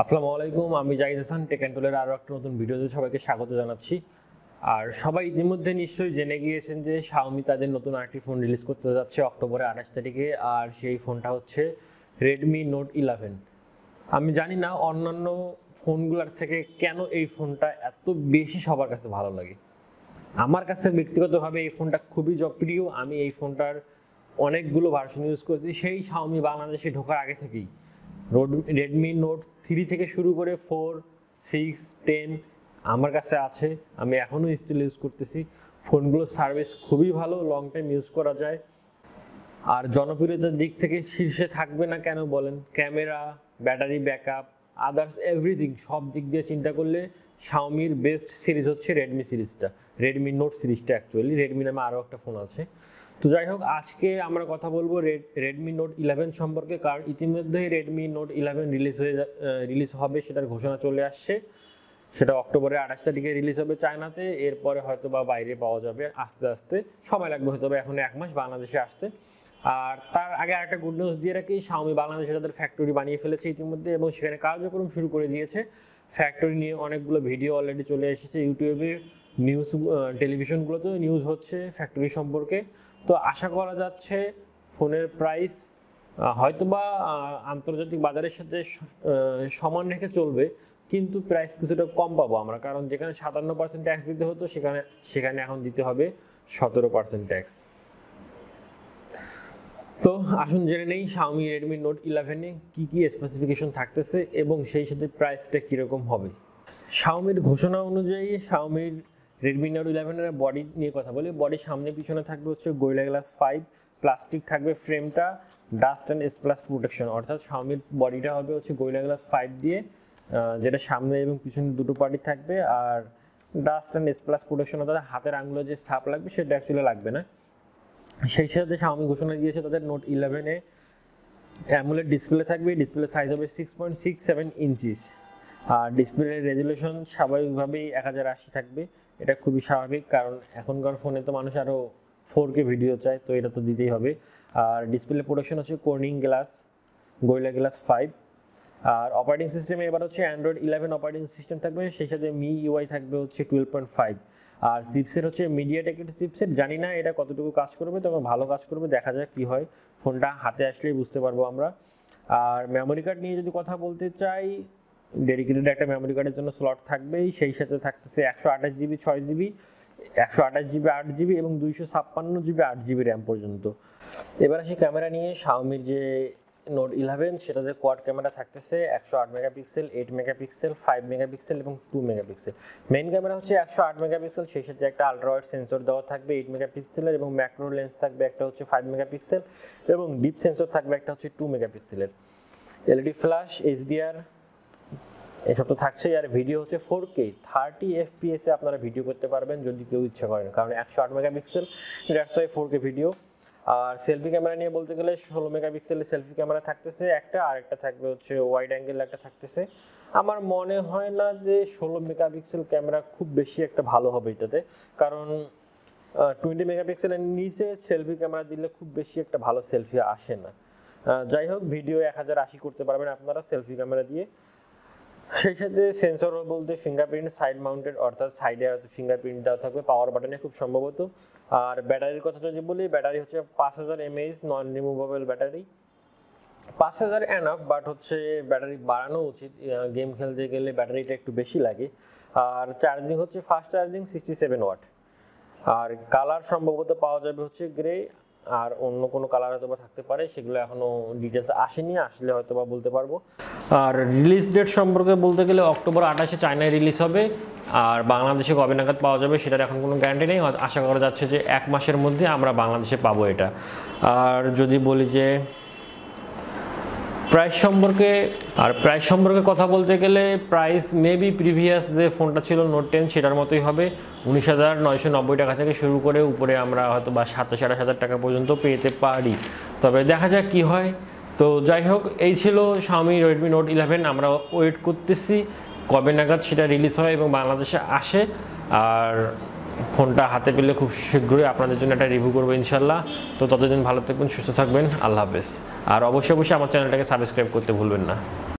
আসসালামু আলাইকুম আমি জাহিদ হাসান টেকেন্টুলের আরও একটা নতুন ভিডিওতে সবাইকে স্বাগত জানাচ্ছি আর সবাই ইতিমধ্যে নিশ্চয়ই জেনে গিয়েছেন যে শাওমি তাদের নতুন আরেকটি ফোন রিলিজ করতে যাচ্ছে অক্টোবরের আঠাশ তারিখে আর সেই ফোনটা হচ্ছে রেডমি নোট ইলেভেন আমি জানি না অন্যান্য ফোনগুলোর থেকে কেন এই ফোনটা এত বেশি সবার কাছে ভালো লাগে আমার কাছে ব্যক্তিগতভাবে এই ফোনটা খুবই জনপ্রিয় আমি এই ফোনটার অনেকগুলো ভার্সন ইউজ করেছি সেই শাওমি বাংলাদেশে ঢোকার আগে থেকেই রোড রেডমি নোট থ্রি থেকে শুরু করে ফোর সিক্স টেন আমার কাছে আছে আমি এখনও স্টিল ইউজ করতেছি ফোনগুলো সার্ভিস খুবই ভালো লং টাইম ইউজ করা যায় আর জনপ্রিয়তার দিক থেকে শীর্ষে থাকবে না কেন বলেন camera battery back up others everything সব দিক দিয়ে চিন্তা করলে শাওমির বেস্ট সিরিজ হচ্ছে রেডমি সিরিজটা রেডমি নোট সিরিজটা অ্যাকচুয়ালি রেডমি নামে আরও একটা ফোন আছে তো যাই হোক আজকে আমরা কথা বলবো রেড রেডমি নোট ইলেভেন সম্পর্কে কারণ ইতিমধ্যেই রেডমি নোট ইলেভেন রিলিজ হয়ে রিলিজ হবে সেটার ঘোষণা চলে আসছে সেটা অক্টোবরের আঠাশ তারিখে রিলিজ হবে চায়নাতে এরপরে হয়তো বা বাইরে পাওয়া যাবে আস্তে আস্তে সময় লাগবে হয়তো এখন এক মাস বাংলাদেশে আসতে আর তার আগে একটা গুড নিউজ দিয়ে রাখি স্বামী বাংলাদেশে তাদের ফ্যাক্টরি বানিয়ে ফেলেছে ইতিমধ্যে এবং সেখানে কার্যক্রম শুরু করে দিয়েছে ফ্যাক্টরি নিয়ে অনেকগুলো ভিডিও অলরেডি চলে এসেছে ইউটিউবে নিউজ টেলিভিশনগুলোতেও নিউজ হচ্ছে ফ্যাক্টরি সম্পর্কে তো আশা করা যাচ্ছে ফোনের প্রাইস হয়তোবা আন্তর্জাতিক বাজারের সাথে সমান রেখে চলবে কিন্তু প্রাইস কিছুটা কম পাবো আমরা কারণ যেখানে সাতান্ন পার্সেন্ট ট্যাক্স দিতে হতো সেখানে সেখানে এখন দিতে হবে সতেরো পার্সেন্ট ট্যাক্স তো আসুন জেনে নেই শাওমি রেডমি নোট ইলেভেনে কী কী স্পেসিফিকেশন থাকতেছে এবং সেই সাথে প্রাইসটা কীরকম হবে শাওমির ঘোষণা অনুযায়ী শাওমির রেডমি নোট ইলেভেনের বডি নিয়ে কথা বলি বডির সামনে পিছনে থাকবে হচ্ছে গোয়েলা গ্লাস ফাইভ প্লাস্টিক থাকবে ফ্রেমটা dust and splash protection অর্থাৎ সামনের বডিটা হবে হচ্ছে গোয়েলা গ্লাস ফাইভ দিয়ে যেটা সামনে এবং পিছনে দুটো পার্টি থাকবে আর dust and splash protection অর্থাৎ হাতের আঙুলো যে সাপ লাগবে সেটা অ্যাকচুয়ালি লাগবে না সেই সাথে সামি ঘোষণা দিয়েছে তাদের নোট ইলেভেনে অ্যামুলেট ডিসপ্লে থাকবে ডিসপ্লে সাইজ হবে six point six seven inches আর ডিসপ্লে রেজুলেশন স্বাভাবিকভাবেই এক হাজার আশি থাকবে এটা খুবই স্বাভাবিক কারণ এখনকার ফোনে তো মানুষ আরও ফোর কে ভিডিও চায় তো এটা তো দিতেই হবে আর ডিসপ্লে প্রোডাকশন হচ্ছে Corning glass Gorilla glass five আর অপারেটিং সিস্টেমে এবার হচ্ছে অ্যান্ড্রয়েড ইলেভেন অপারেটিং সিস্টেম থাকবে সেই সাথে মি ইউআই থাকবে হচ্ছে টুয়েলভ পয়েন্ট ফাইভ আর চিপসের হচ্ছে মিডিয়া টেকের চিপসেট জানি না এটা কতটুকু কাজ করবে তবে ভালো কাজ করবে দেখা যাক কী হয় ফোনটা হাতে আসলেই বুঝতে পারবো আমরা আর মেমোরি কার্ড নিয়ে যদি কথা বলতে চাই ডেডিকেটেড একটা মেমোরি কার্ডের জন্য স্লট থাকবেই সেই সাথে থাকতেছে একশো আঠাশ জিবি ছয় জিবি একশো আঠাশ জিবি আট জিবি এবং দুইশো ছাপ্পান্ন জিবি আট জিবি র্যাম পর্যন্ত এবার আসি ক্যামেরা নিয়ে শাওমির যে নোট ইলেভেন সেটাতে কোয়াড ক্যামেরা থাকতেছে একশো আট megapixel eight megapixel five megapixel এবং টু মেগাপিক্সেল মেইন ক্যামেরা হচ্ছে একশো আট মেগাপিক্সেল সেই সাথে একটা আলট্রাওয়াইড সেন্সর দেওয়া থাকবে এইট মেগাপিক্সেলের এবং ম্যাক্রো লেন্স থাকবে একটা হচ্ছে ফাইভ মেগাপিক্সেল এবং ডিপ সেন্সর থাকবে একটা হচ্ছে টু মেগাপিক্সেলের এলইডি ফ্ল্যাশ এইচডিআর এসব তো থাকছেই আর ভিডিও হচ্ছে ফোর কে থার্টি এফপিএসে আপনারা ভিডিও করতে পারবেন যদি কেউ ইচ্ছা করেন কারণ একশো আট megapixel that's why four K video আর সেলফি ক্যামেরা নিয়ে বলতে গেলে ষোলো মেগাপিক্সেলের সেলফি ক্যামেরা থাকতেছে একটা আর একটা থাকবে হচ্ছে ওয়াইড অ্যাঙ্গেল একটা থাকতেছে আমার মনে হয় না যে ষোলো মেগাপিক্সেল ক্যামেরা খুব বেশি একটা ভালো হবে এটাতে কারণ টোয়েন্টি মেগাপিক্সেলের নিচে সেলফি ক্যামেরা দিলে খুব বেশি একটা ভালো সেলফি আসে না যাই হোক ভিডিও এক হাজার আশি করতে পারবেন আপনারা সেলফি ক্যামেরা দিয়ে সেই সাথে সেন্সর বলতে ফিঙ্গারপ্রিন্ট সাইড মাউন্টেড অর্থাৎ সাইডে ফিঙ্গারপ্রিন্ট দেওয়া থাকবে পাওয়ার বাটনে খুব সম্ভবত আর ব্যাটারির কথা যদি বলি ব্যাটারি হচ্ছে পাঁচ হাজার এমএইচ নন রিমুভেবল ব্যাটারি পাঁচ হাজার অফ বাট হচ্ছে ব্যাটারি বাড়ানো উচিত গেম খেলতে গেলে ব্যাটারিটা একটু বেশি লাগে আর চার্জিং হচ্ছে fast charging sixty seven watt আর কালার সম্ভবত পাওয়া যাবে হচ্ছে গ্রে আর অন্য কোনো কালার হয়তো থাকতে পারে সেগুলো এখনও ডিটেলস আসেনি আসলে হয়তো বা বলতে পারবো আর রিলিজ ডেট সম্পর্কে বলতে গেলে অক্টোবর আঠাশে চায়নায় রিলিজ হবে আর বাংলাদেশে কবে নাগাদ পাওয়া যাবে সেটার এখন কোনো গ্যারান্টি নেই আশা করা যাচ্ছে যে এক মাসের মধ্যে আমরা বাংলাদেশে পাবো এটা আর যদি বলি যে প্রাইস সম্পর্কে আর প্রাইস সম্পর্কে কথা বলতে গেলে প্রাইস মেবি প্রিভিয়াস যে ফোনটা ছিল নোট টেন সেটার মতোই হবে উনিশ হাজার নয়শো নব্বই টাকা থেকে শুরু করে উপরে আমরা হয়তো বা সাতাশ আঠাশ হাজার টাকা পর্যন্ত পেতে পারি তবে দেখা যাক কি হয় তো যাই হোক এই ছিল স্বামী রেডমি নোট ইলেভেন আমরা ওয়েট করতেছি কবে নাগাদ সেটা রিলিজ হয় এবং বাংলাদেশে আসে আর ফোনটা হাতে পেলে খুব শীঘ্রই আপনাদের জন্য একটা রিভিউ করবো ইনশাল্লাহ তো ততদিন ভালো থাকবেন সুস্থ থাকবেন আল্লাহ হাফেজ আর অবশ্যই অবশ্যই আমার চ্যানেলটাকে সাবস্ক্রাইব করতে ভুলবেন না